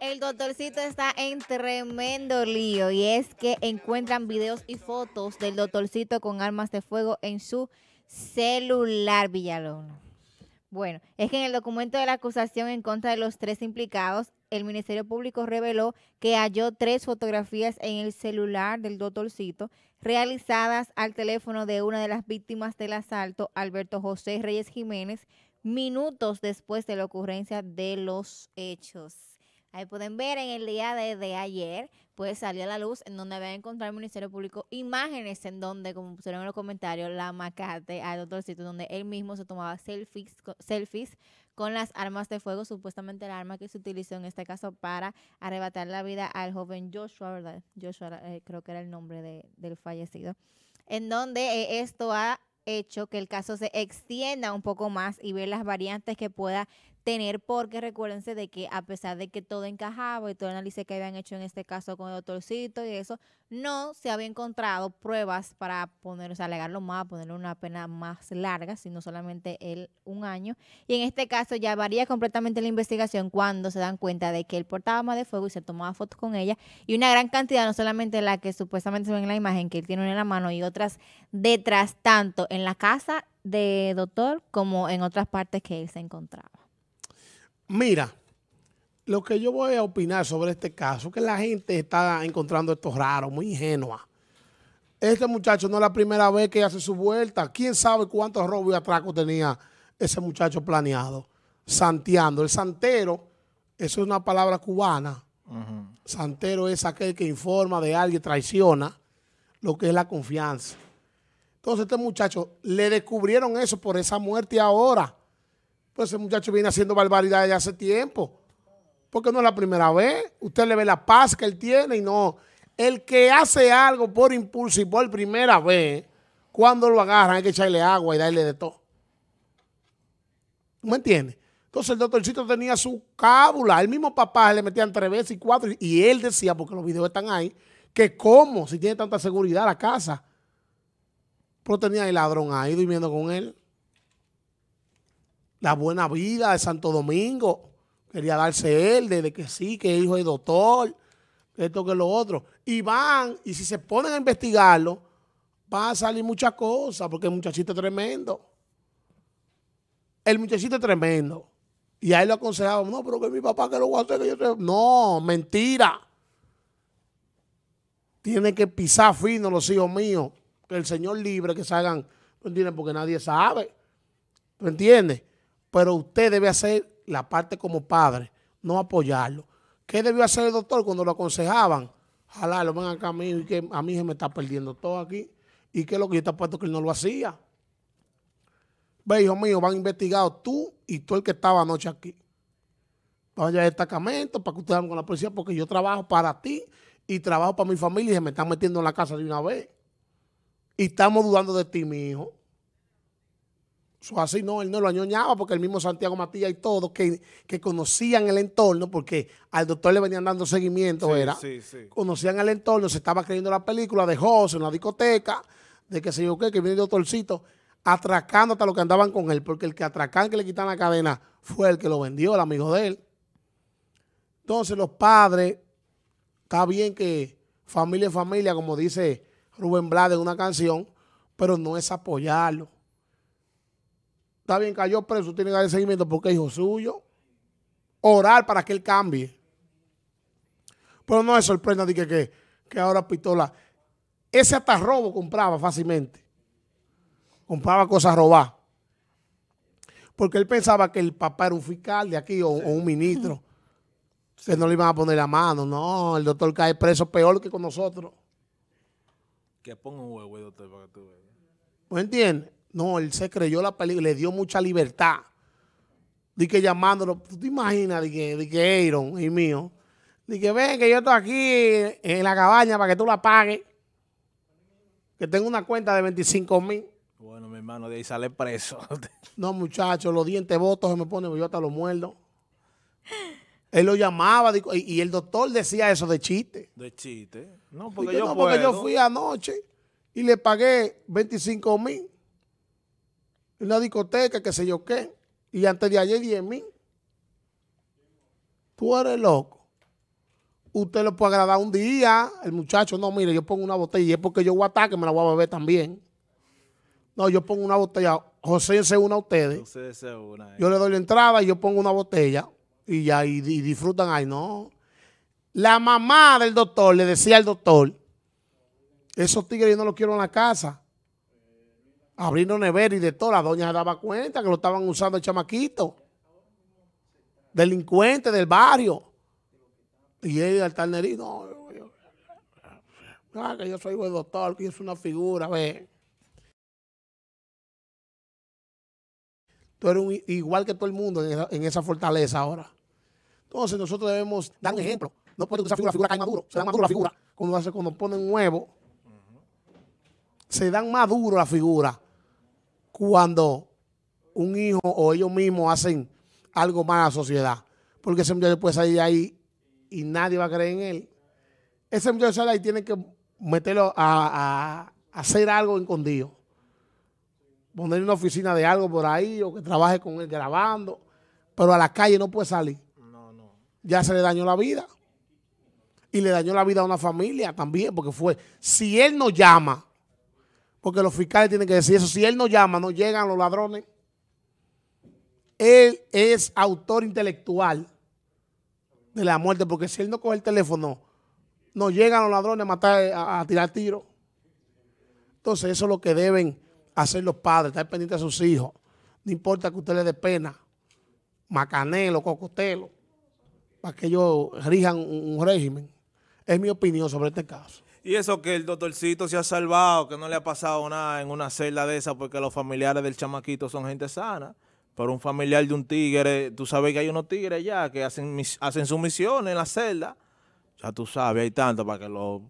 El doctorcito está en tremendo lío y es que encuentran videos y fotos del doctorcito con armas de fuego en su celular Villalona. Bueno, es que en el documento de la acusación en contra de los tres implicados, el Ministerio Público reveló que halló tres fotografías en el celular del doctorcito realizadas al teléfono de una de las víctimas del asalto, Alberto José Reyes Jiménez, minutos después de la ocurrencia de los hechos. Ahí pueden ver en el día de, ayer, pues salió a la luz en donde va encontrado encontrar el Ministerio Público imágenes en donde, como pusieron en los comentarios, la macate al doctor, sitio donde él mismo se tomaba selfies, selfies con las armas de fuego, supuestamente la arma que se utilizó en este caso para arrebatar la vida al joven Joshua, ¿verdad? Joshua eh, creo que era el nombre del fallecido, en donde eh, esto ha hecho que el caso se extienda un poco más y ver las variantes que pueda tener porque recuérdense de que a pesar de que todo encajaba y todo el análisis que habían hecho en este caso con el doctorcito y eso, no se había encontrado pruebas para poner, o sea, alegarlo más, ponerle una pena más larga, sino solamente él un año. Y en este caso ya varía completamente la investigación cuando se dan cuenta de que él portaba más de fuego y se tomaba fotos con ella. Y una gran cantidad, no solamente la que supuestamente se ve en la imagen, que él tiene una en la mano y otras detrás, tanto en la casa de doctor como en otras partes que él se encontraba. Mira, lo que yo voy a opinar sobre este caso, que la gente está encontrando esto raro, muy ingenua. Este muchacho no es la primera vez que hace su vuelta. ¿Quién sabe cuántos robos y atracos tenía ese muchacho planeado? Santeando. El santero, eso es una palabra cubana. Santero es aquel que informa de alguien, traiciona lo que es la confianza. Entonces, este muchacho le descubrieron eso por esa muerte ahora ese muchacho viene haciendo barbaridades ya hace tiempo. Porque no es la primera vez. Usted le ve la paz que él tiene y no. El que hace algo por impulso y por primera vez, cuando lo agarran hay que echarle agua y darle de todo. ¿Me entiendes? Entonces el doctorcito tenía su cábula. El mismo papá le metía tres veces y cuatro. Y él decía, porque los videos están ahí, que cómo, si tiene tanta seguridad la casa. Pero tenía el ladrón ahí durmiendo con él la buena vida de Santo Domingo. Quería darse él desde que sí, que hijo de doctor, esto que lo otro. Y van, y si se ponen a investigarlo, va a salir muchas cosas, porque el muchachito es tremendo. El muchachito es tremendo. Y a él lo aconsejamos, no, pero que mi papá que lo va a hacer, que yo No, mentira. tiene que pisar fino los hijos míos. Que el Señor libre que salgan. ¿Tú entiendes? Porque nadie sabe. ¿Tú entiendes? pero usted debe hacer la parte como padre, no apoyarlo. ¿Qué debió hacer el doctor cuando lo aconsejaban? Jalá, lo acá a mí, y que a mí se me está perdiendo todo aquí. ¿Y qué es lo que yo te puesto que él no lo hacía? Ve, hijo mío, van investigados tú y tú el que estaba anoche aquí. Vaya al destacamento para que ustedes hagan con la policía porque yo trabajo para ti y trabajo para mi familia y se me están metiendo en la casa de una vez. Y estamos dudando de ti, mi hijo así no, él no lo añoñaba porque el mismo Santiago Matías y todos que, conocían el entorno, porque al doctor le venían dando seguimiento, era. Conocían el entorno, se estaba creyendo la película de José en la discoteca, de que se yo que viene el doctorcito, atracando hasta lo que andaban con él, porque el que atracan, que le quitan la cadena, fue el que lo vendió, el amigo de él. Entonces, los padres, está bien que familia es familia, como dice Rubén Blades en una canción, pero no es apoyarlo Está bien, cayó preso, tiene que dar seguimiento porque es hijo suyo. Orar para que él cambie. Pero no es sorprenda que, que, ahora pistola. Ese hasta robo compraba fácilmente. Compraba cosas robadas. Porque él pensaba que el papá era un fiscal de aquí o, un ministro. Se no le iban a poner la mano. No, el doctor cae preso peor que con nosotros. Que ponga un huevo, doctor, para que tú veas. ¿Me entiendes? No, él se creyó la película, le dio mucha libertad. Dije llamándolo, tú te imaginas, de que, y mío, Dije, que ven que yo estoy aquí en la cabaña para que tú la pagues, que tengo una cuenta de 25 mil. Bueno, mi hermano, de ahí sale preso. no, muchachos, los dientes votos se me ponen, yo hasta lo muerdo. Él lo llamaba y, y el doctor decía eso de chiste. De chiste. No, yo, no, porque yo fui anoche y le pagué 25 mil en la discoteca, qué sé yo qué, y antes de ayer 10 mil. Tú eres loco. Usted lo puede agradar un día, el muchacho, no, mire, yo pongo una botella y es porque yo voy a que me la voy a beber también. No, yo pongo una botella, José se una a ustedes. Eh. Yo le doy la entrada y yo pongo una botella y ya, disfrutan ahí, no. La mamá del doctor le decía al doctor, esos tigres yo no los quiero en la casa. Abrindo never y de todo, la doña se daba cuenta que lo estaban usando el chamaquito. Delincuente del barrio. Y él al no, yo, ah, que yo soy buen doctor, que yo una figura, ve. Tú eres igual que todo el mundo en esa, fortaleza ahora. Entonces nosotros debemos dar un ejemplo. No puede usar figura, figura cae maduro. Se la figura. Cuando, hace, cuando ponen huevo, se dan más duro la figura cuando un hijo o ellos mismos hacen algo mal a la sociedad. Porque ese muchacho puede salir ahí y nadie va a creer en él. Ese muchacho sale ahí tiene que meterlo a, hacer algo escondido. Poner una oficina de algo por ahí o que trabaje con él grabando. Pero a la calle no puede salir. No, no. Ya se le dañó la vida. Y le dañó la vida a una familia también, porque fue, si él no llama porque los fiscales tienen que decir eso. Si él no llama, no llegan los ladrones. Él es autor intelectual de la muerte, porque si él no coge el teléfono, no llegan los ladrones a matar, a, tirar tiros. Entonces, eso es lo que deben hacer los padres, estar pendientes de sus hijos. No importa que usted le dé pena, macanelo, cocotelo, para que ellos rijan un régimen. Es mi opinión sobre este caso. Y eso que el doctorcito se ha salvado, que no le ha pasado nada en una celda de esa, porque los familiares del chamaquito son gente sana. Pero un familiar de un tigre, tú sabes que hay unos tigres ya que hacen, hacen sus misiones en la celda. Ya tú sabes, hay tanto para que lo,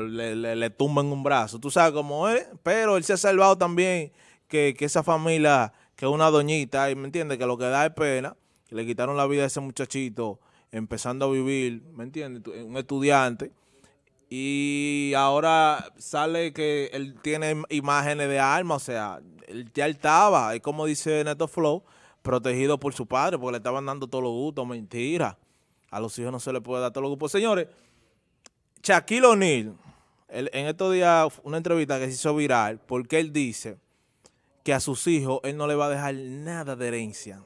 le, tumben un brazo. Tú sabes cómo es. Pero él se ha salvado también que, esa familia, que es una doñita, y me entiendes, que lo que da es pena, le quitaron la vida a ese muchachito empezando a vivir, ¿me entiendes? Un estudiante y ahora sale que él tiene imágenes de armas, o sea, él ya estaba, es como dice Neto Flow, protegido por su padre, porque le estaban dando todos los gustos, mentira. A los hijos no se le puede dar todos los gustos. Señores, Shaquille O'Neal, en estos días, una entrevista que se hizo viral, porque él dice que a sus hijos él no le va a dejar nada de herencia.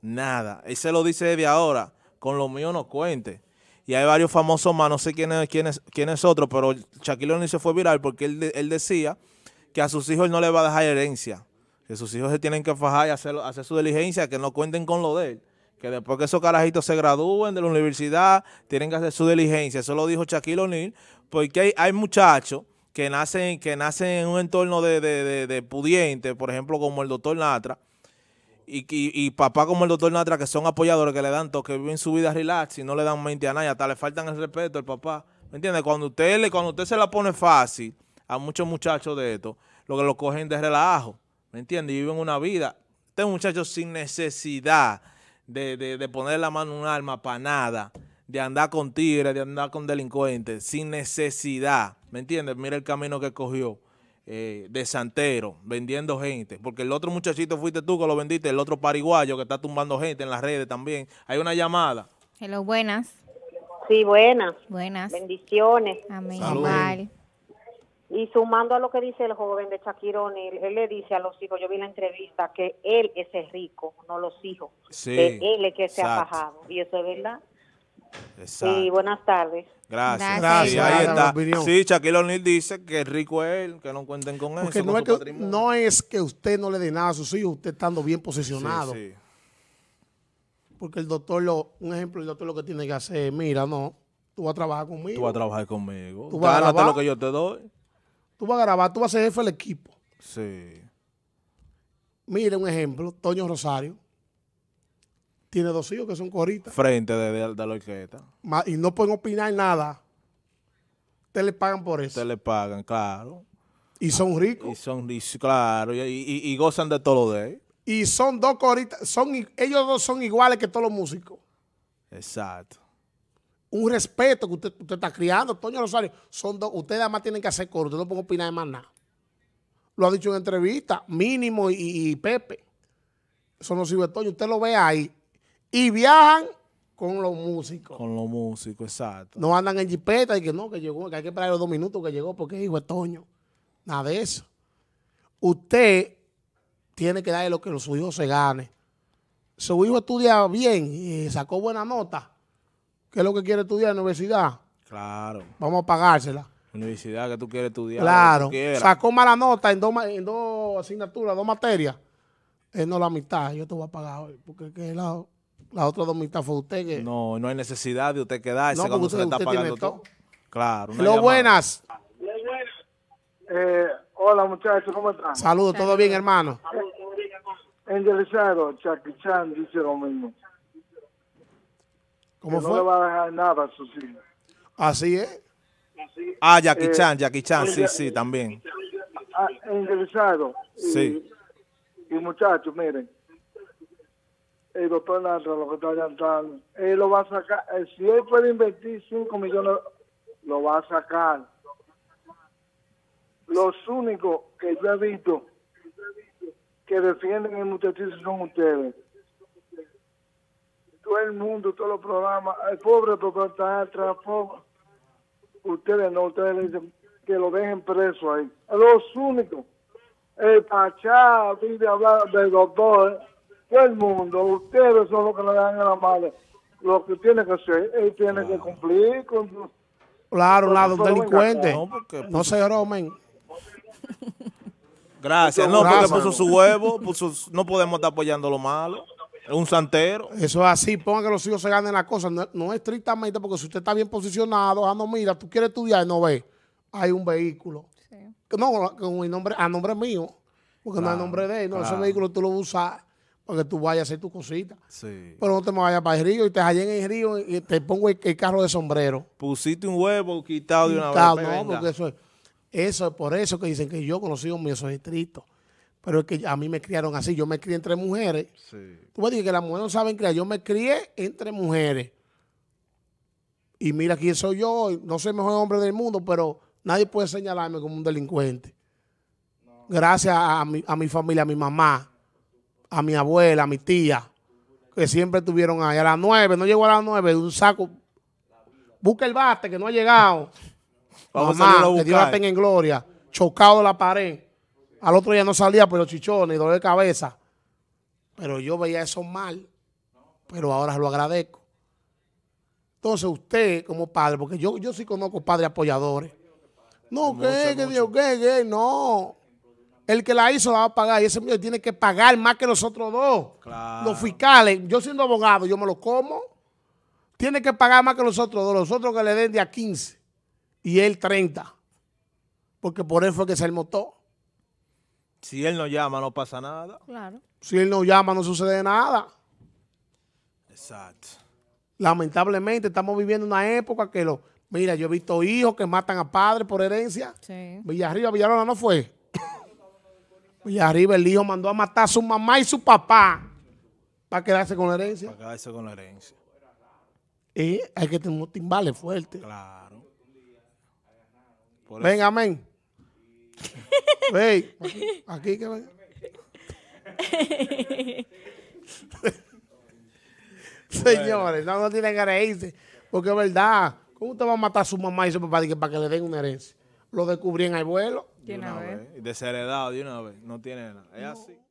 Nada. Él se lo dice desde ahora, con lo mío no cuente y hay varios famosos más, no sé quién es, quién otro, pero Shaquille O'Neal se fue viral porque él, decía que a sus hijos no le va a dejar herencia, que sus hijos se tienen que fajar y hacer, su diligencia, que no cuenten con lo de él, que después que esos carajitos se gradúen de la universidad, tienen que hacer su diligencia. Eso lo dijo Shaquille O'Neal, porque hay, muchachos que nacen, que nacen en un entorno de, de pudiente, por ejemplo, como el doctor Natra, y, papá como el doctor Natra, que son apoyadores, que le dan toque, que viven su vida relax y no le dan mente a nadie, hasta le faltan el respeto al papá. ¿Me entiendes? Cuando usted, le, cuando usted se la pone fácil a muchos muchachos de esto, lo que lo cogen de relajo, ¿me entiendes? Y viven una vida. Este muchacho sin necesidad de, de poner la mano en un arma para nada, de andar con tigres, de andar con delincuentes, sin necesidad, ¿me entiendes? Mira el camino que cogió. Eh, de Santero, vendiendo gente. Porque el otro muchachito fuiste tú que lo vendiste, el otro pariguayo que está tumbando gente en las redes también. Hay una llamada. lo buenas. Sí, buenas. Buenas. Bendiciones. Amén. Y sumando a lo que dice el joven de Shakirón, él, le dice a los hijos, yo vi la entrevista, que él es el rico, no los hijos. Sí, que él es que se ha bajado. Y eso es verdad. Exacto. buenas tardes. Gracias. ahí está. Sí, Shaquille O'Neal dice que rico es él, que no cuenten con Porque No, es que, no es que usted no le dé nada a sus hijos, usted estando bien posicionado. Sí, Porque el doctor, lo, un ejemplo, el doctor lo que tiene que hacer es, mira, no, tú vas a trabajar conmigo. Tú vas a trabajar conmigo. Tú vas a grabar, lo que yo te doy. Tú vas a grabar, tú vas a ser jefe del equipo. Sí. Mire un ejemplo, Toño Rosario tiene dos hijos que son coristas. Frente de, de la orquesta. y no pueden opinar nada. Te le pagan por eso. Te le pagan, claro. Y son ricos. Y son ricos, claro, y, gozan de todo lo de ellos. Y son dos coristas, son, ellos dos son iguales que todos los músicos. Exacto. Un respeto que usted, usted está criando, Toño Rosario. Son dos, ustedes además tienen que hacer coro, no pueden opinar de más nada. Lo ha dicho en entrevista, mínimo y, y Son Eso no de Toño. Usted lo ve ahí, y viajan con los músicos. Con los músicos, exacto. No andan en jipeta y que no, que llegó, que hay que esperar los dos minutos que llegó porque es hijo de Toño. Nada de eso. Usted tiene que darle lo que su hijo se gane. Su hijo estudia bien y sacó buena nota. ¿Qué es lo que quiere estudiar en la universidad? Claro. Vamos a pagársela. Universidad que tú quieres estudiar. Claro. Sacó mala nota en dos, en dos asignaturas, dos materias. Es eh, no la mitad. Yo te voy a pagar hoy porque que lado la otra dos mitad fue usted que... No, no hay necesidad de usted quedarse no, cuando usted, se le está pagando todo. Claro. lo buenas. Eh, hola, muchachos, ¿cómo están? Saludos, ¿todo bien, hermano? Enderezado, Jackie Chan dice lo mismo. ¿Cómo fue? No le va a dejar nada a su hijos. Así es. Ah, Jackie eh, Chan, Jackie Chan, sí, sí, también. Ah, Engelizado. Sí. y muchachos, miren, el eh, doctor lo que está él lo va a sacar, eh, si él puede invertir 5 millones, lo va a sacar. Los únicos que yo he visto que defienden el muchachito son ustedes. Todo el mundo, todos los programas, el pobre doctor El Ustedes no, ustedes le dicen que lo dejen preso ahí. Los únicos. El Pachá, vive hablar del doctor. Eh todo el mundo, ustedes son los que le dan a la madre lo que tiene que hacer. Él tiene que cumplir con... Claro, nada, un delincuente. No, no pues, se romen. Gracias. No, porque puso su huevo, no podemos estar apoyando lo malo. Es un santero. Eso es así, ponga que los hijos se ganen las cosas No, no estrictamente, porque si usted está bien posicionado, ah, no, mira, tú quieres estudiar y no ve, hay un vehículo. Sí. No, con mi nombre, a nombre mío, porque no es nombre de él, no, ese vehículo tú lo usas porque tú vayas a hacer tu cosita. Pero no te me vayas para el río y te hallé en el río y te pongo el, carro de sombrero. Pusiste un huevo quitado de una pues, eso es, por eso que dicen que yo conocido a esos soy estricto. Pero es que a mí me criaron así. Yo me crié entre mujeres. Tú me dices que las mujeres no saben criar. Yo me crié entre mujeres. Y mira quién soy yo. No soy el mejor hombre del mundo, pero nadie puede señalarme como un delincuente. Gracias a mi, a mi familia, a mi mamá a mi abuela, a mi tía, que siempre estuvieron ahí. A las nueve, no llegó a las nueve, un saco. Busca el bate que no ha llegado. Vamos a que Dios la tenga en gloria. Chocado la pared. Al otro día no salía por los chichones, dolor de cabeza. Pero yo veía eso mal. Pero ahora lo agradezco. Entonces usted como padre, porque yo, yo sí conozco padres apoyadores. No, que, que Dios, que, que, no el que la hizo la va a pagar y ese mío tiene que pagar más que los otros dos. Los fiscales, yo siendo abogado, yo me lo como. Tiene que pagar más que los otros dos, los otros que le den de a 15 y él 30. Porque por él fue que se el Si él no llama, no pasa nada. Claro. Si él no llama, no sucede nada. Exacto. Lamentablemente estamos viviendo una época que lo... Mira, yo he visto hijos que matan a padres por herencia. Sí. Villarriba, Villarona, no fue. Y arriba el hijo mandó a matar a su mamá y su papá para quedarse con la herencia. Para quedarse con la herencia. Y hay que tener un timbales fuerte. Claro. Venga, amén. aquí, que Señores, no, no tienen que reírse. Porque es verdad. ¿Cómo usted va a matar a su mamá y su papá para que le den una herencia? lo descubrí en el vuelo. De una Desheredado de una vez. No tiene nada. Es así.